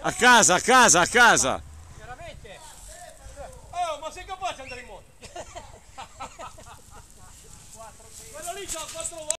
A casa, a casa, a casa! Veramente? Oh, ma sei capace di andare in moto? Quello lì c'ha 4 volte!